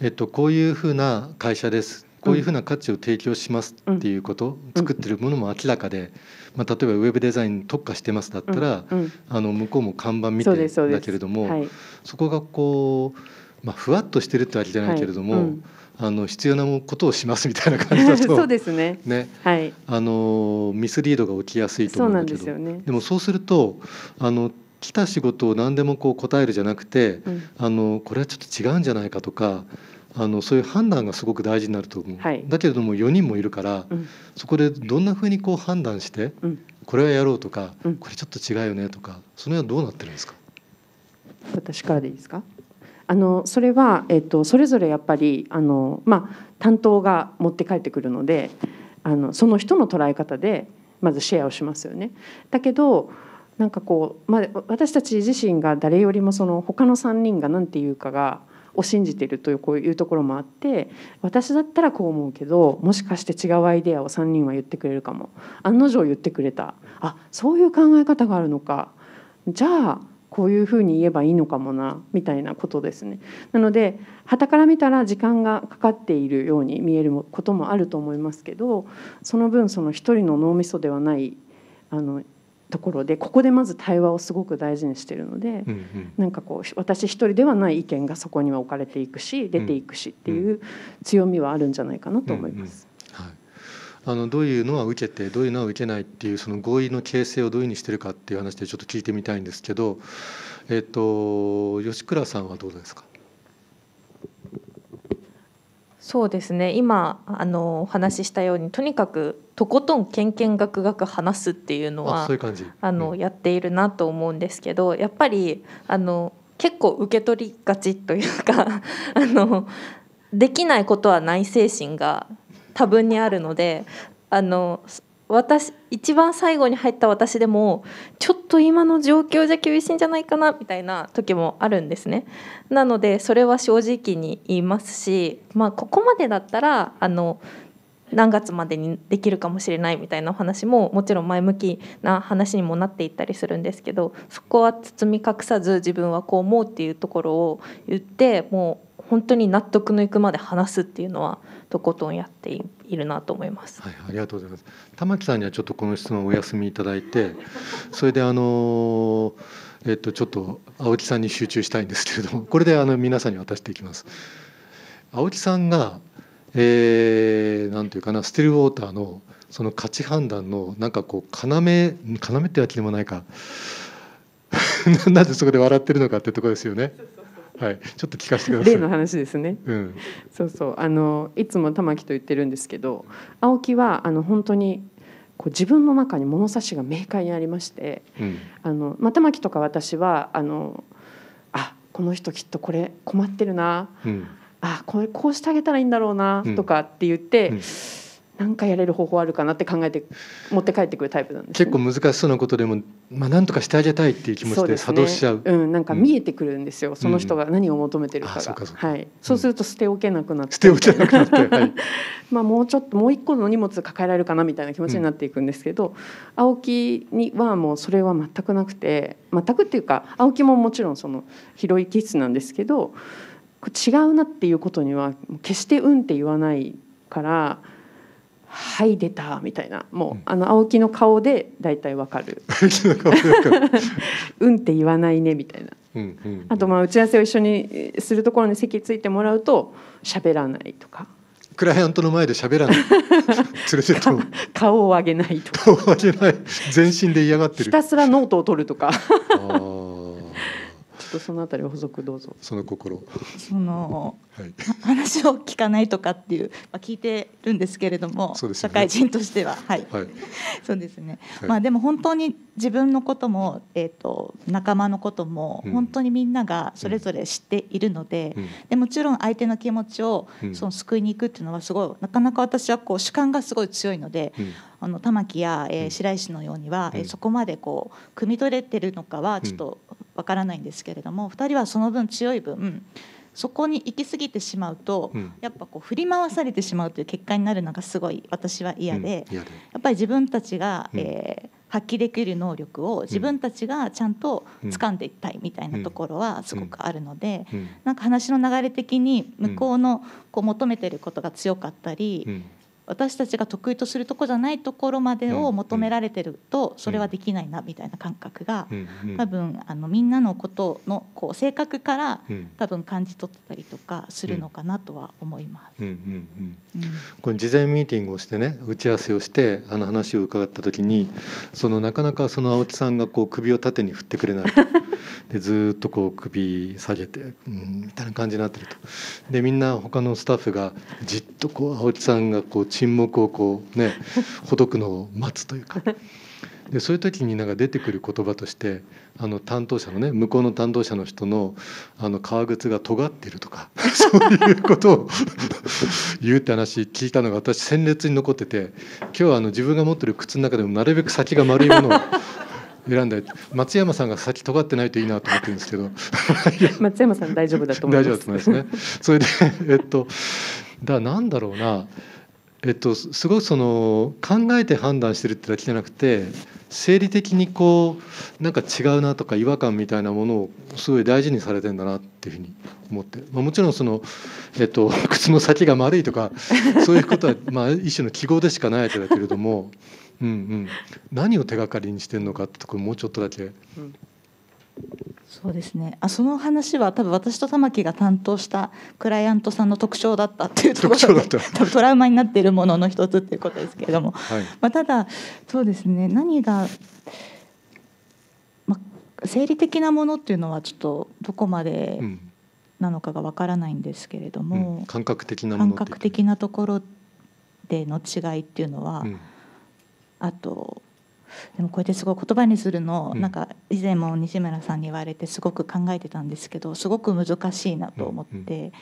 えっと、こういうふうな会社ですこういうふうな価値を提供しますっていうこと、作ってるものも明らかで、まあ、例えばウェブデザイン特化してますだったら、あの向こうも看板見てだけれどもそ,、こがこう、まあ、ふわっとしてるってわけじゃないけれども、あの必要なことをしますみたいな感じだと そうですねね、はい、あのミスリードが起きやすいと思うんですよね。で、もそうするとあの来た仕事を何でもこう答えるじゃなくて、うん、あのこれはちょっと違うんじゃないかとかあのそういう判断がすごく大事になると思う、はい、だけれども4人もいるから、うん、そこでどんなふうにこう判断して、うん、これはやろうとか、うん、これちょっと違うよねとかその辺はどうなってるんですか私からでいいですかあのそれは、えっと、それぞれやっぱりあの、まあ、担当が持って帰ってくるのであのその人の捉え方でまずシェアをしますよね。だけどなんかこう、まあ、私たち自身が誰よりもその他の3人が何て言うかがを信じているというこういうところもあって私だったらこう思うけどもしかして違うアイデアを3人は言ってくれるかも案の定言ってくれたあそういう考え方があるのかじゃあこういうふうに言えばいいのかもなみたいなことですね。なので傍から見たら時間がかかっているように見えることもあると思いますけどその分その一人の脳みそではないあのところでここでまず対話をすごく大事にしてるので、うんうん、なんかこう私一人ではない意見がそこには置かれていくし出ていくしっていう強みはあるんじゃないかなと思います。うんうんあのどういうのは受けてどういうのは受けないっていうその合意の形成をどういうふうにしてるかっていう話でちょっと聞いてみたいんですけど、えっと、吉倉さんはどうですかそうですね今あのお話ししたようにとにかくとことんけんけんがくがく話すっていうのはうやっているなと思うんですけどやっぱりあの結構受け取りがちというか あのできないことはない精神が多分にあるのであの私一番最後に入った私でもちょっと今の状況じゃ厳しいんじゃないかなみたいな時もあるんですね。なのでそれは正直に言いますし、まあ、ここまでだったらあの何月までにできるかもしれないみたいなお話ももちろん前向きな話にもなっていったりするんですけどそこは包み隠さず自分はこう思うっていうところを言ってもう本当に納得のいくまで話すっていうのはとことんやっているなと思います。はい、ありがとうございます。玉木さんにはちょっとこの質問をお休みいただいて、それであのえっとちょっと青木さんに集中したいんですけれども、これであの皆さんに渡していきます。青木さんが、えー、ていうかなステルウォーターのその価値判断のなんかこう要要ってわけでもないか なんでそこで笑ってるのかってとこですよね。はい、ちょっと聞かせてください。例の話ですね。うん、そうそうあのいつも玉木と言ってるんですけど、青木はあの本当にこう自分の中に物差しが明快にありまして、うん、あのまあ、玉木とか私はあのあこの人きっとこれ困ってるな、うん、あこれこうしてあげたらいいんだろうな、とかって言って。うん何かやれる方法あるかなって考えて持って帰ってくるタイプなんです、ね、結構難しそうなことでも、まあ、何とかしてあげたいっていう気持ちで作動しちゃう、ね、うん、なんか見えてくるんですよ、うん、その人が何を求めてるかが、はい、そうすると捨ておけなくなって捨ておけなくなって、はい、まあもうちょっともう一個の荷物抱えられるかなみたいな気持ちになっていくんですけど、うん、青木にはもうそれは全くなくて全くっていうか青木ももちろんその広い気質なんですけど違うなっていうことには決して「うん」って言わないから。はい出たみたいなもう、うん、あの青木の顔で大体わかるうんって言わないねみたいな、うんうんあとまあ打ち合わせを一緒にするところに席ついてもらうと喋らないとかクライアントの前で喋らない 連れてと顔を上げないとか顔を上げない全身で嫌がってるひたすらノートを取るとかああとそのあたり補足どうぞ。その心。その、はい、話を聞かないとかっていう、まあ、聞いてるんですけれども、ね、社会人としては、はい、はい、そうですね。はい、まあでも本当に自分のこともえっ、ー、と仲間のことも本当にみんながそれぞれ知っているので、うんうん、でもちろん相手の気持ちをその救いに行くっていうのはすごいなかなか私はこう主観がすごい強いので。うんあの玉木や、えー、白石のようには、うん、そこまでこう汲み取れてるのかはちょっとわからないんですけれども、うん、2人はその分強い分そこに行き過ぎてしまうと、うん、やっぱこう振り回されてしまうという結果になるのがすごい私は嫌でうん、やでやっぱり自分たちが、うん、えー、発揮できる能力を自分たちがちゃんと掴んでいきたいみたいなところはすごくあるので、うん、なんか話の流れ的に向こうのこう求めてることが強かったり、私たちが得意とするとこじゃないところまでを求められてるとそれはできないなみたいな感覚が多分あのみんなのことのこう性格から多分感じ取ったりとかするのかなとは思います。これ事前ミーティングをしてね打ち合わせをしてあの話を伺った時にそのなかなかその青木さんがこう首を縦に振ってくれないでずっとこう首下げて、うん、みたいな感じになってるとでみんな他のスタッフがじっとこう青木さんがこう沈黙をこうね ほどくのを待つというか。でそういう時になんか出てくる言葉としてあの担当者のね向こうの担当者の人のあの革靴が尖ってるとか そういうことを 言うって話聞いたのが私鮮烈に残ってて今日はあの自分が持ってる靴の中でもなるべく先が丸いものを選んだ松山さんが先尖ってないといいなと思ってるんですけど 松山さん大丈夫だと思います大丈夫だと思いますね それでえっとだなんだろうなえっとすごいその考えて判断してるってだけじゃなくて生理的にこうなんか違うなとか違和感みたいなものをすごい大事にされてんだなっていうふうに思って、まあ、もちろんその、えっと、靴 の先が丸いとかそういうことはまあ一種の記号でしかないわけだけれどもうん、何を手がかりにしてるのかってところもうちょっとだけ、うん、そうですねあその話は多分私と玉木が担当したクライアントさんの特徴だったっていうところで 多分トラウマになっているものの一つっていうことですけれども、はい、まあ、ただそうですね何が、まあ、生理的なものっていうのはちょっとどこまで、うんなのかがわからないんですけれども、うん、感覚的な感覚的なところでの違いっていうのは、うあとでもこうやってすごい言葉にするの、うん、なんか以前も西村さんに言われてすごく考えてたんですけどすごく難しいなと思って、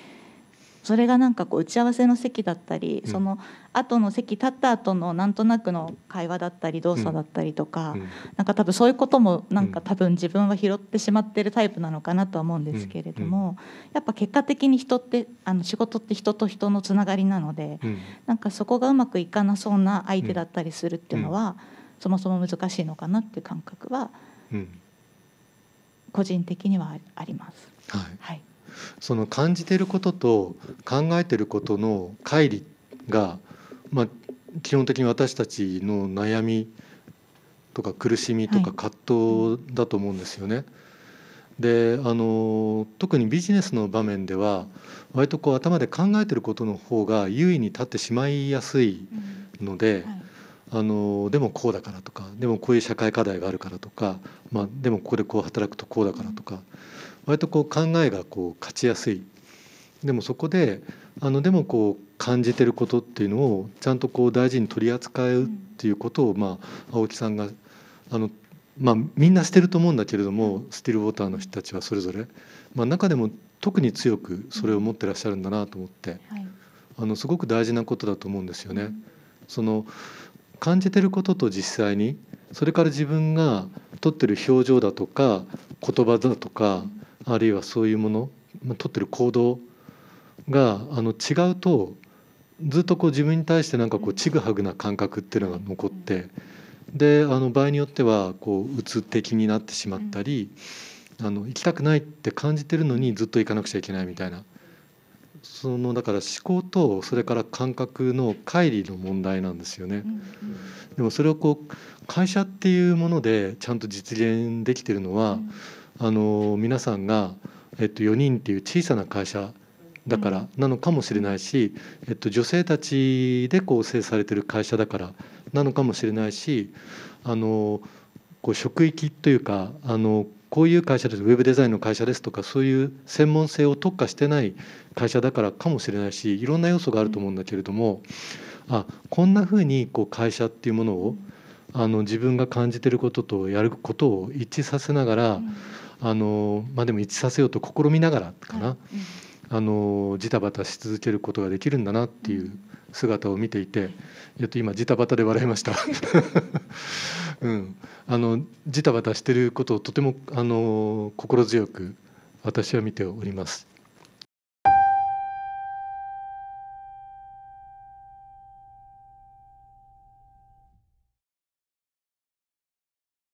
それがなんかこう打ち合わせの席だったり、うん、その後の席立った後のなんとなくの会話だったり動作だったりとか、うん、なんか多分そういうこともなんか多分自分は拾ってしまってるタイプなのかなとは思うんですけれども、やっぱ結果的に人ってあの仕事って人と人のつながりなので、うん、なんかそこがうまくいかなそうな相手だったりするっていうのは、そもそも難しいのかなっていう感覚は、個人的にはあります。はい、はいその感じてることと考えてることの乖離が、まあ、基本的に私たちの悩みとか苦しみとか葛藤だと思うんですよね。はい、であの特にビジネスの場面では割とこう頭で考えてることの方が優位に立ってしまいやすいので。うんはいあのでもこうだからとかでもこういう社会課題があるからとか、まあ、でもここでこう働くとこうだからとか、割とこう考えがこう勝ちやすいでもそこであのでもこう感じてることっていうのをちゃんとこう大事に取り扱うっていうことを、まあ、青木さんがあの、まあ、みんなしてると思うんだけれどもスティルウォーターの人たちはそれぞれ、まあ、中でも特に強くそれを持ってらっしゃるんだなと思って、あのすごく大事なことだと思うんですよね。その感じてることと実際にそれから自分が取ってる表情だとか言葉だとか、あるいはそういうもの取ってる行動があの違うとずっとこう自分に対してなんかこうちぐはぐな感覚っていうのが残ってであの場合によってはこううつ的になってしまったり、あの行きたくないって感じてるのにずっと行かなくちゃいけないみたいなそのだから思考とそれから感覚の乖離の問題なんですよね。でもそれをこう会社っていうものでちゃんと実現できてるのは、あの皆さんが、えっと、4人っていう小さな会社だからなのかもしれないし、えっと、女性たちで構成されてる会社だからなのかもしれないしあのこう職域というかあのこういう会社ですウェブデザインの会社ですとかそういう専門性を特化してない会社だからかもしれないしいろんな要素があると思うんだけれどもあこんなふうにこう会社っていうものをあの自分が感じてることとやることを一致させながら、あのまあ、でも一致させようと試みながらかな、はいうん、あのジタバタし続けることができるんだなっていう姿を見ていて、やっと今ジタバタで笑いました。うん、あのジタバタしてることをとてもあの心強く私は見ております。